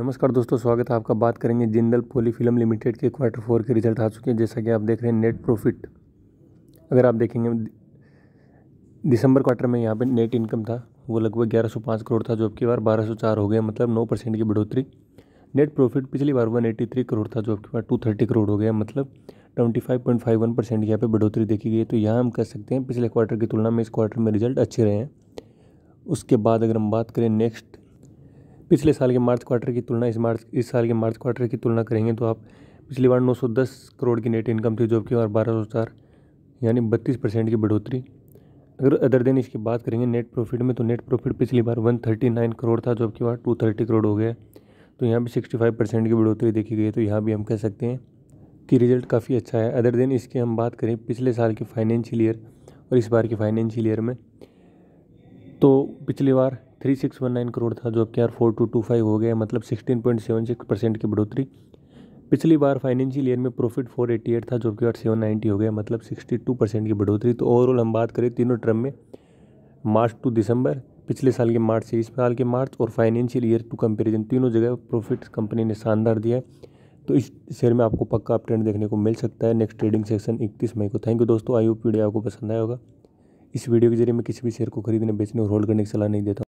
नमस्कार दोस्तों स्वागत है आपका बात करेंगे जिंदल पोली फिल्म लिमिटेड के क्वार्टर फोर के रिजल्ट आ चुके हैं जैसा कि आप देख रहे हैं नेट प्रॉफिट अगर आप देखेंगे दिसंबर क्वार्टर में यहाँ पे नेट इनकम था वो लगभग 1105 करोड़ था जो अब की बार 1204 हो गया मतलब 9 परसेंट की बढ़ोतरी नेट प्रॉफिट पिछली बार थ्री करोड़ था जो अब की बार थर्टी करोड़ हो गया मतलब twenty five five point one percent यहाँ पर बढ़ोतरी देखी गई तो यहाँ हम कह सकते हैं पिछले क्वार्टर की तुलना में इस क्वार्टर में रिजल्ट अच्छे रहे हैं उसके बाद अगर हम बात करें नेक्स्ट पिछले साल के मार्च क्वार्टर की तुलना इस मार्च इस साल के मार्च क्वार्टर की तुलना करेंगे तो आप पिछली बार 910 करोड़ की नेट इनकम थी की और बारह चार यानी बत्तीस परसेंट की बढ़ोतरी अगर अदर देन इसकी बात करेंगे नेट प्रॉफिट में तो नेट प्रॉफिट पिछली बार 139 करोड़ था जबकि बार टू करोड़ हो गया तो यहाँ भी सिक्सटी परसेंट की बढ़ोतरी देखी गई है तो यहाँ भी हम कह सकते हैं कि रिजल्ट काफ़ी अच्छा है अदर देन इसकी हम बात करें पिछले साल के फाइनेंशियल ईयर और इस बार के फाइनेंशियल ईयर में तो पिछली बार three six one nine crore था जो अब क्या फोर टू टू फाइव हो गया मतलब sixteen point seven six percent की बढ़ोतरी पिछली बार फाइनेंशियल ईयर में प्रॉफिट फोर एटी एट था जो कि सेवन नाइन्टी हो गया मतलब सिक्सटी टू परसेंट की बढ़ोतरी तो ओवरऑल हम बात करें तीनों टर्म में मार्च टू दिसंबर पिछले साल के मार्च से इस साल के मार्च और फाइनेंशियल ईयर टू कंपेरिजन तीनों जगह प्रॉफिट कंपनी ने शानदार दिया है तो इस शेयर में आपको पक्का अप ट्रेंड देखने को मिल सकता है नेक्स्ट ट्रेडिंग सेक्शन इकतीस मई को थैंक यू दोस्तों आई होप वीडियो आपको पसंद आया होगा इस वीडियो के जरिए मैं किसी भी शेयर को खरीदने बेचने और होल्ड करने की सलाह नहीं देता